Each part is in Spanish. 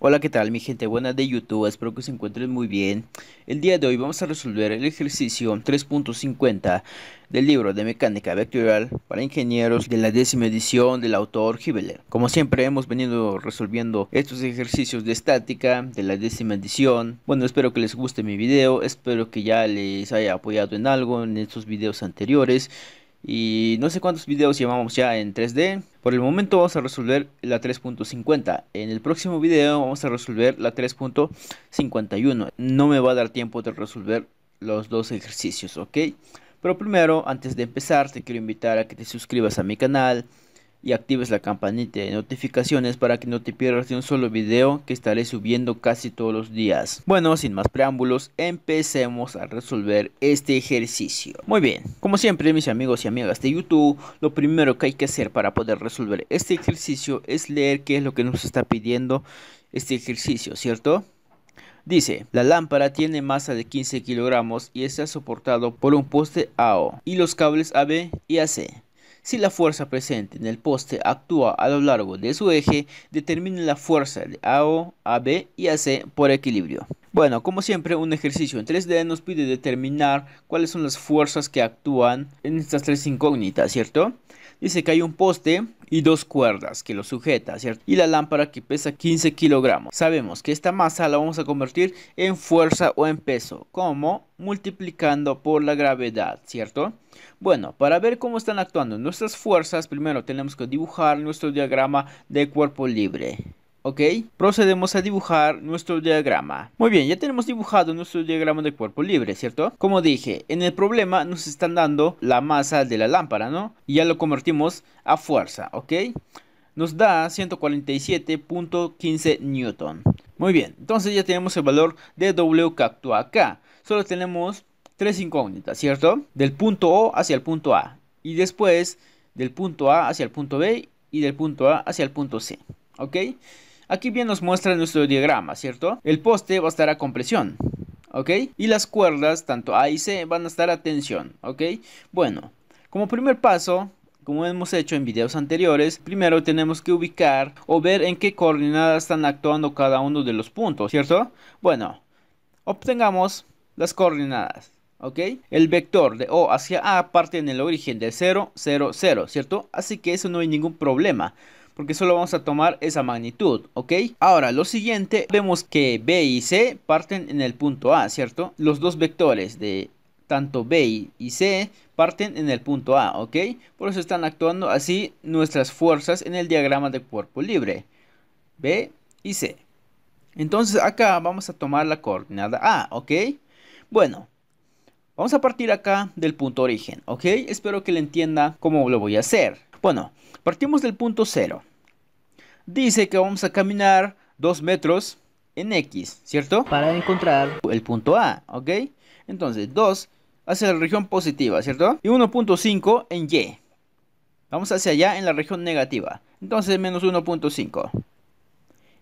Hola, ¿qué tal mi gente buena de YouTube? Espero que se encuentren muy bien. El día de hoy vamos a resolver el ejercicio 3.50 del libro de mecánica vectorial para ingenieros de la décima edición del autor Hibeler. Como siempre hemos venido resolviendo estos ejercicios de estática de la décima edición. Bueno, espero que les guste mi video, espero que ya les haya apoyado en algo en estos videos anteriores y no sé cuántos videos llevamos ya en 3D. Por el momento vamos a resolver la 3.50. En el próximo video vamos a resolver la 3.51. No me va a dar tiempo de resolver los dos ejercicios, ¿ok? Pero primero, antes de empezar, te quiero invitar a que te suscribas a mi canal, y actives la campanita de notificaciones para que no te pierdas de un solo video que estaré subiendo casi todos los días. Bueno, sin más preámbulos, empecemos a resolver este ejercicio. Muy bien, como siempre mis amigos y amigas de YouTube, lo primero que hay que hacer para poder resolver este ejercicio es leer qué es lo que nos está pidiendo este ejercicio, ¿cierto? Dice, la lámpara tiene masa de 15 kilogramos y está soportado por un poste AO y los cables AB y AC. Si la fuerza presente en el poste actúa a lo largo de su eje, determine la fuerza de AO, AB y AC por equilibrio. Bueno, como siempre, un ejercicio en 3D nos pide determinar cuáles son las fuerzas que actúan en estas tres incógnitas, ¿cierto? Dice que hay un poste y dos cuerdas que lo sujeta, ¿cierto? Y la lámpara que pesa 15 kilogramos. Sabemos que esta masa la vamos a convertir en fuerza o en peso. ¿Cómo? Multiplicando por la gravedad, ¿cierto? Bueno, para ver cómo están actuando nuestras fuerzas, primero tenemos que dibujar nuestro diagrama de cuerpo libre. ¿ok? Procedemos a dibujar nuestro diagrama. Muy bien, ya tenemos dibujado nuestro diagrama de cuerpo libre, ¿cierto? Como dije, en el problema nos están dando la masa de la lámpara, ¿no? Y ya lo convertimos a fuerza, ¿ok? Nos da 147.15 newton. Muy bien, entonces ya tenemos el valor de W que actúa acá. Solo tenemos tres incógnitas, ¿cierto? Del punto O hacia el punto A. Y después del punto A hacia el punto B y del punto A hacia el punto C. ¿Ok? Aquí bien nos muestra nuestro diagrama, ¿cierto? El poste va a estar a compresión, ¿ok? Y las cuerdas, tanto A y C, van a estar a tensión, ¿ok? Bueno, como primer paso, como hemos hecho en videos anteriores, primero tenemos que ubicar o ver en qué coordenadas están actuando cada uno de los puntos, ¿cierto? Bueno, obtengamos las coordenadas. ¿Ok? El vector de O hacia A parte en el origen de 0, 0, 0, ¿cierto? Así que eso no hay ningún problema porque solo vamos a tomar esa magnitud, ¿ok? Ahora, lo siguiente, vemos que B y C parten en el punto A, ¿cierto? Los dos vectores de tanto B y C parten en el punto A, ¿ok? Por eso están actuando así nuestras fuerzas en el diagrama de cuerpo libre, B y C. Entonces acá vamos a tomar la coordenada A, ¿ok? Bueno, vamos a partir acá del punto origen, ¿ok? Espero que le entienda cómo lo voy a hacer. Bueno, partimos del punto 0 dice que vamos a caminar 2 metros en X, ¿cierto? Para encontrar el punto A, ¿ok? Entonces, 2 hacia la región positiva, ¿cierto? Y 1.5 en Y. Vamos hacia allá en la región negativa. Entonces, menos 1.5.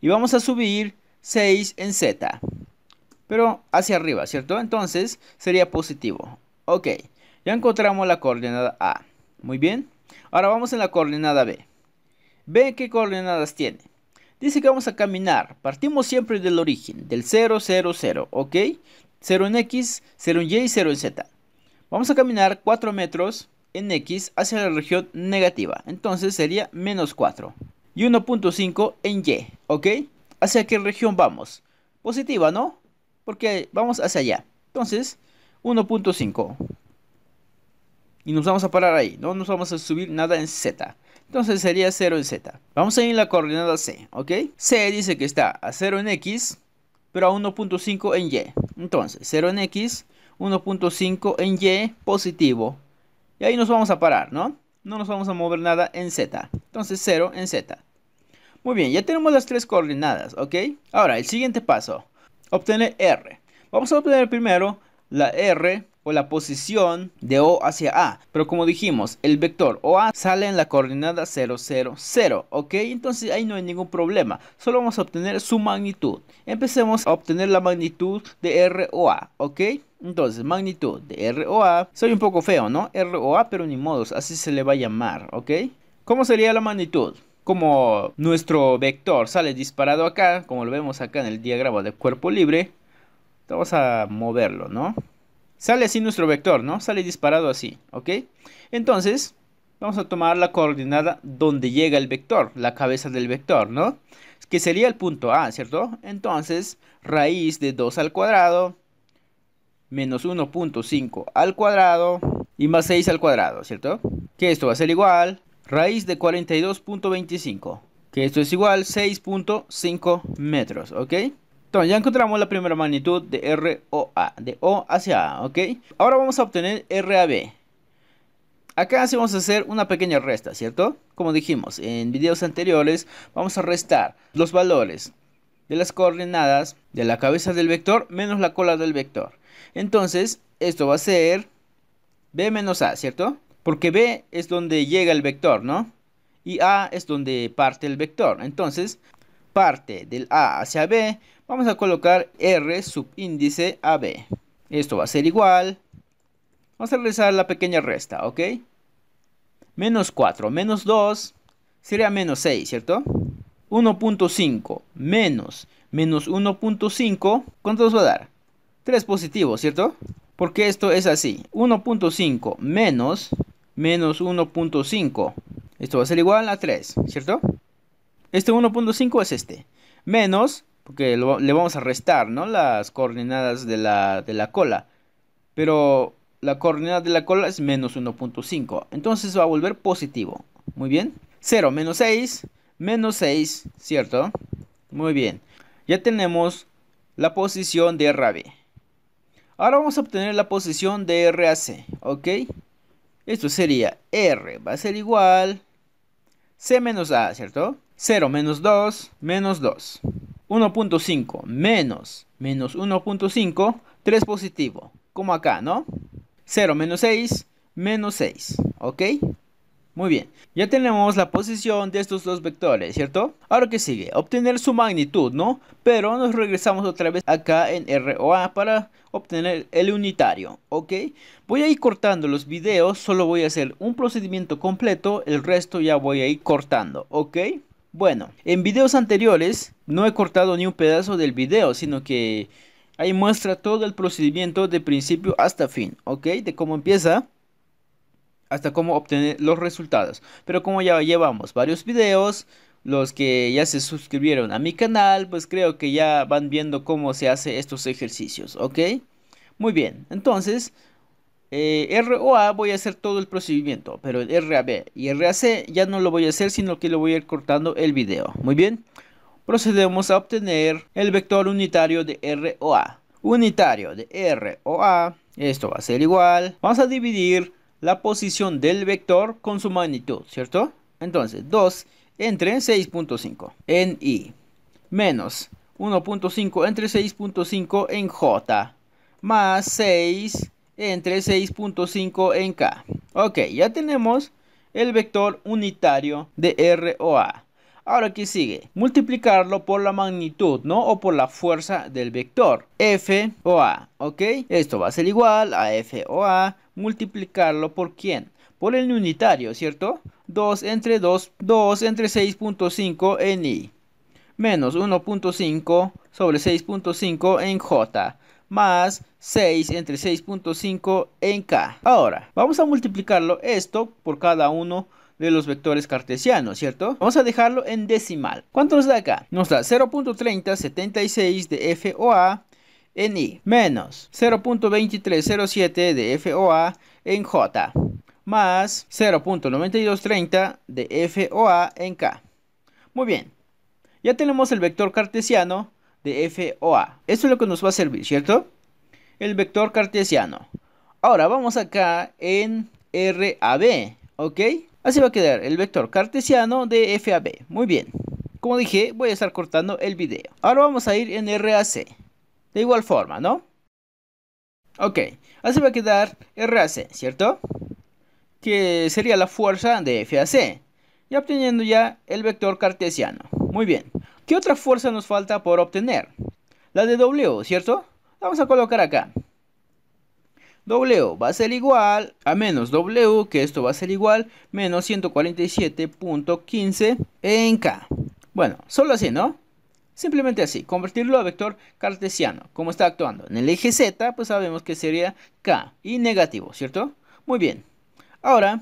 Y vamos a subir 6 en Z. Pero hacia arriba, ¿cierto? Entonces, sería positivo. Ok, ya encontramos la coordenada A. Muy bien. Ahora vamos en la coordenada B. Ve qué coordenadas tiene. Dice que vamos a caminar. Partimos siempre del origen, del 0, 0, 0, ¿ok? 0 en X, 0 en Y y 0 en Z. Vamos a caminar 4 metros en X hacia la región negativa. Entonces sería menos 4. Y 1.5 en Y, ¿ok? ¿Hacia qué región vamos? Positiva, ¿no? Porque vamos hacia allá. Entonces, 1.5. Y nos vamos a parar ahí. No nos vamos a subir nada en Z. Entonces sería 0 en Z. Vamos a ir en la coordenada C, ¿ok? C dice que está a 0 en X, pero a 1.5 en Y. Entonces, 0 en X, 1.5 en Y, positivo. Y ahí nos vamos a parar, ¿no? No nos vamos a mover nada en Z. Entonces, 0 en Z. Muy bien, ya tenemos las tres coordenadas, ¿ok? Ahora, el siguiente paso. Obtener R. Vamos a obtener primero la R o la posición de O hacia A. Pero como dijimos, el vector OA sale en la coordenada 0, 0, 0. ¿Ok? Entonces ahí no hay ningún problema. Solo vamos a obtener su magnitud. Empecemos a obtener la magnitud de ROA. ¿Ok? Entonces, magnitud de ROA. Soy un poco feo, ¿no? ROA, pero ni modos. Así se le va a llamar. ¿Ok? ¿Cómo sería la magnitud? Como nuestro vector sale disparado acá, como lo vemos acá en el diagrama de cuerpo libre, vamos a moverlo, ¿no? Sale así nuestro vector, ¿no? Sale disparado así, ¿ok? Entonces, vamos a tomar la coordenada donde llega el vector, la cabeza del vector, ¿no? Que sería el punto A, ¿cierto? Entonces, raíz de 2 al cuadrado, menos 1.5 al cuadrado, y más 6 al cuadrado, ¿cierto? Que esto va a ser igual, raíz de 42.25, que esto es igual 6.5 metros, ¿ok? ya encontramos la primera magnitud de ROA, de O hacia A, ¿ok? Ahora vamos a obtener RAB. Acá sí vamos a hacer una pequeña resta, ¿cierto? Como dijimos en videos anteriores, vamos a restar los valores de las coordenadas de la cabeza del vector menos la cola del vector. Entonces, esto va a ser B menos A, ¿cierto? Porque B es donde llega el vector, ¿no? Y A es donde parte el vector. Entonces, parte del A hacia B Vamos a colocar R subíndice AB. Esto va a ser igual. Vamos a realizar la pequeña resta, ¿ok? Menos 4 menos 2 sería menos 6, ¿cierto? 1.5 menos menos 1.5, ¿cuánto nos va a dar? 3 positivos, ¿cierto? Porque esto es así. 1.5 menos menos 1.5. Esto va a ser igual a 3, ¿cierto? Este 1.5 es este. Menos porque le vamos a restar, ¿no? Las coordenadas de la, de la cola. Pero la coordenada de la cola es menos 1.5. Entonces va a volver positivo. Muy bien. 0 menos 6, menos 6, ¿cierto? Muy bien. Ya tenemos la posición de B. Ahora vamos a obtener la posición de RAC, ¿ok? Esto sería R va a ser igual C menos A, ¿cierto? 0 menos 2, menos 2. 1.5 menos menos 1.5, 3 positivo, como acá, ¿no? 0 menos 6, menos 6, ¿ok? Muy bien, ya tenemos la posición de estos dos vectores, ¿cierto? Ahora que sigue, obtener su magnitud, ¿no? Pero nos regresamos otra vez acá en ROA para obtener el unitario, ¿ok? Voy a ir cortando los videos, solo voy a hacer un procedimiento completo, el resto ya voy a ir cortando, ¿ok? Bueno, en videos anteriores no he cortado ni un pedazo del video, sino que ahí muestra todo el procedimiento de principio hasta fin, ¿ok? De cómo empieza hasta cómo obtener los resultados. Pero como ya llevamos varios videos, los que ya se suscribieron a mi canal, pues creo que ya van viendo cómo se hace estos ejercicios, ¿ok? Muy bien, entonces eh, ROA voy a hacer todo el procedimiento, pero el RAB y RAC ya no lo voy a hacer, sino que lo voy a ir cortando el video. Muy bien, procedemos a obtener el vector unitario de ROA. Unitario de ROA, esto va a ser igual. Vamos a dividir la posición del vector con su magnitud, ¿cierto? Entonces, 2 entre 6.5 en I, menos 1.5 entre 6.5 en J, más 6 entre 6.5 en K. Ok, ya tenemos el vector unitario de ROA. Ahora, ¿qué sigue? Multiplicarlo por la magnitud, ¿no? O por la fuerza del vector. F o A, ¿ok? Esto va a ser igual a F o A. Multiplicarlo por quién? Por el unitario, ¿cierto? 2 entre 2, 2 entre 6.5 en I. Menos 1.5 sobre 6.5 en J más 6 entre 6.5 en K. Ahora, vamos a multiplicarlo esto por cada uno de los vectores cartesianos, ¿cierto? Vamos a dejarlo en decimal. ¿Cuánto nos da acá? Nos da 0.3076 de FOA en I, menos 0.2307 de FOA en J, más 0.9230 de FOA en K. Muy bien, ya tenemos el vector cartesiano de F Esto es lo que nos va a servir, ¿cierto? El vector cartesiano. Ahora vamos acá en RAB, ¿ok? Así va a quedar el vector cartesiano de FAB. Muy bien. Como dije, voy a estar cortando el video. Ahora vamos a ir en RAC. De igual forma, ¿no? Ok, así va a quedar RAC, ¿cierto? Que sería la fuerza de FAC. Y obteniendo ya el vector cartesiano. Muy bien. ¿Qué otra fuerza nos falta por obtener? La de W, ¿cierto? La vamos a colocar acá. W va a ser igual a menos W, que esto va a ser igual, menos 147.15 en K. Bueno, solo así, ¿no? Simplemente así, convertirlo a vector cartesiano. Como está actuando en el eje Z, pues sabemos que sería K y negativo, ¿cierto? Muy bien. Ahora,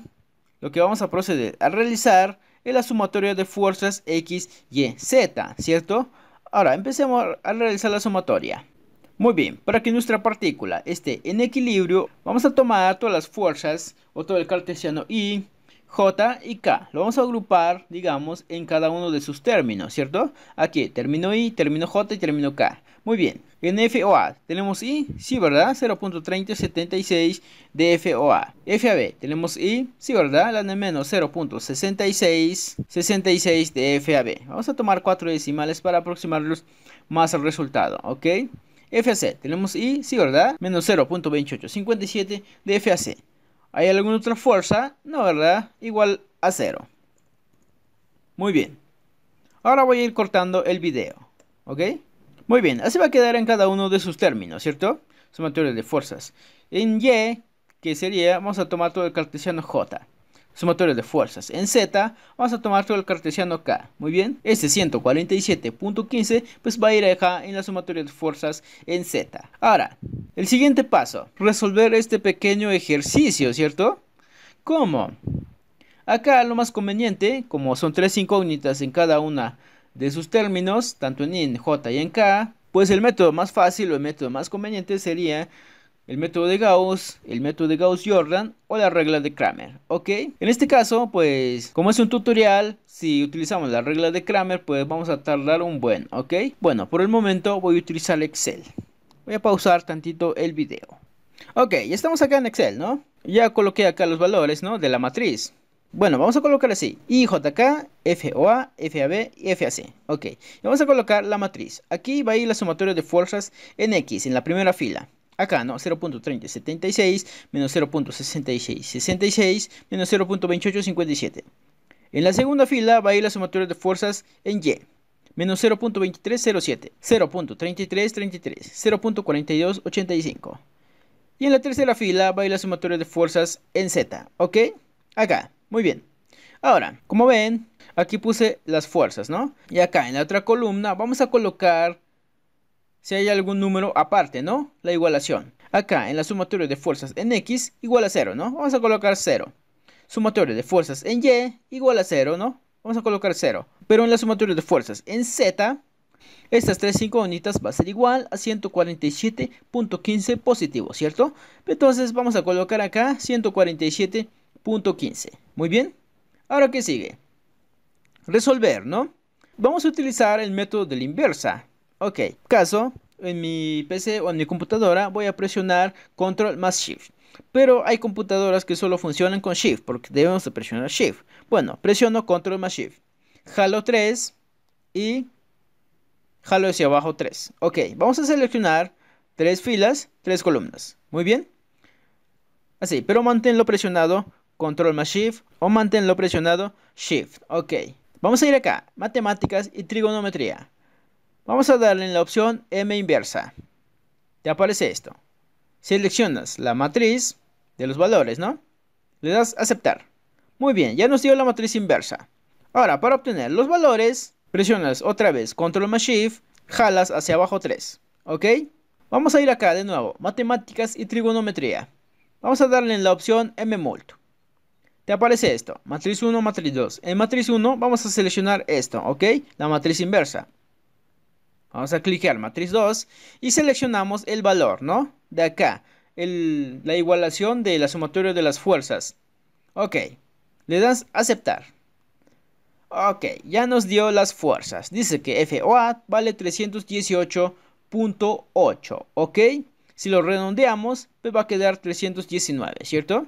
lo que vamos a proceder a realizar es la sumatoria de fuerzas X, Y, Z, ¿cierto? Ahora empecemos a realizar la sumatoria. Muy bien, para que nuestra partícula esté en equilibrio, vamos a tomar todas las fuerzas, o todo el cartesiano I, J y K. Lo vamos a agrupar, digamos, en cada uno de sus términos, ¿cierto? Aquí, término I, término J y término K. Muy bien, en FOA tenemos I, sí, ¿verdad? 0.3076 de FOA. FAB tenemos I, sí, ¿verdad? La de menos 0.6666 de FAB. Vamos a tomar cuatro decimales para aproximarlos más al resultado, ¿ok? FAC tenemos I, sí, ¿verdad? Menos 0.2857 de FAC. ¿Hay alguna otra fuerza? No, ¿verdad? Igual a 0. Muy bien. Ahora voy a ir cortando el video, ¿ok? Muy bien, así va a quedar en cada uno de sus términos, ¿cierto? Sumatoria de fuerzas. En Y, que sería, vamos a tomar todo el cartesiano J. Sumatoria de fuerzas. En Z, vamos a tomar todo el cartesiano K. Muy bien, este 147.15, pues va a ir J en la sumatoria de fuerzas en Z. Ahora, el siguiente paso, resolver este pequeño ejercicio, ¿cierto? ¿Cómo? Acá lo más conveniente, como son tres incógnitas en cada una de sus términos, tanto en IN, J y en K, pues el método más fácil o el método más conveniente sería el método de Gauss, el método de Gauss-Jordan o la regla de Kramer, ¿ok? En este caso, pues, como es un tutorial, si utilizamos la regla de Kramer, pues vamos a tardar un buen, ¿ok? Bueno, por el momento voy a utilizar Excel. Voy a pausar tantito el video. Ok, ya estamos acá en Excel, ¿no? Ya coloqué acá los valores, ¿no? De la matriz. Bueno, vamos a colocar así. IJK, FOA, FAB y FAC. Ok. Y vamos a colocar la matriz. Aquí va a ir la sumatoria de fuerzas en X, en la primera fila. Acá, ¿no? 0.3076 menos 0.6666 menos 0.2857. En la segunda fila va a ir la sumatoria de fuerzas en Y. Menos 0.2307, 0.3333, 0.4285. Y en la tercera fila va a ir la sumatoria de fuerzas en Z, ¿ok? Acá, muy bien. Ahora, como ven, aquí puse las fuerzas, ¿no? Y acá en la otra columna vamos a colocar si hay algún número aparte, ¿no? La igualación. Acá en la sumatoria de fuerzas en X igual a 0, ¿no? Vamos a colocar 0. Sumatoria de fuerzas en Y igual a 0, ¿no? Vamos a colocar 0. Pero en la sumatoria de fuerzas en Z, estas tres incógnitas va a ser igual a 147.15 positivo, ¿cierto? Entonces vamos a colocar acá 147.15 Punto 15. Muy bien. Ahora, ¿qué sigue? Resolver, ¿no? Vamos a utilizar el método de la inversa. Ok, caso, en mi PC o en mi computadora voy a presionar control más shift. Pero hay computadoras que solo funcionan con shift porque debemos de presionar shift. Bueno, presiono control más shift. Jalo 3 y jalo hacia abajo 3. Ok, vamos a seleccionar tres filas, tres columnas. Muy bien. Así, pero manténlo presionado control más shift o manténlo presionado shift. Ok, vamos a ir acá, matemáticas y trigonometría. Vamos a darle en la opción M inversa. Te aparece esto. Seleccionas la matriz de los valores, ¿no? Le das aceptar. Muy bien, ya nos dio la matriz inversa. Ahora, para obtener los valores, presionas otra vez control más shift, jalas hacia abajo 3. ¿Ok? Vamos a ir acá de nuevo, matemáticas y trigonometría. Vamos a darle en la opción M multo te aparece esto, matriz 1, matriz 2. En matriz 1 vamos a seleccionar esto, ¿ok? La matriz inversa. Vamos a cliquear matriz 2 y seleccionamos el valor, ¿no? De acá, la igualación de la sumatoria de las fuerzas. Ok, le das aceptar. Ok, ya nos dio las fuerzas. Dice que FOA vale 318.8, ¿ok? Si lo redondeamos, pues va a quedar 319, ¿cierto?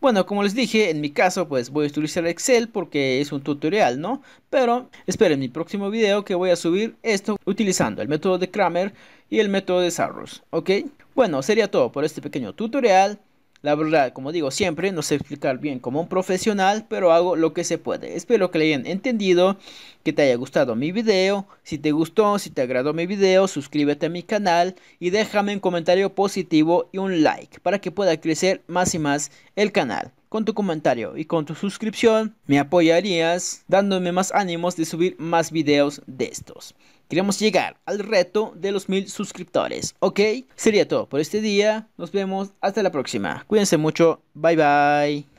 Bueno, como les dije, en mi caso pues voy a utilizar Excel porque es un tutorial, ¿no? Pero esperen mi próximo video que voy a subir esto utilizando el método de Kramer y el método de Sarros, ¿ok? Bueno, sería todo por este pequeño tutorial. La verdad, como digo siempre, no sé explicar bien como un profesional, pero hago lo que se puede. Espero que le hayan entendido, que te haya gustado mi video. Si te gustó, si te agradó mi video, suscríbete a mi canal y déjame un comentario positivo y un like para que pueda crecer más y más el canal. Con tu comentario y con tu suscripción me apoyarías dándome más ánimos de subir más videos de estos. Queremos llegar al reto de los mil suscriptores, ¿ok? Sería todo por este día. Nos vemos hasta la próxima. Cuídense mucho. Bye bye.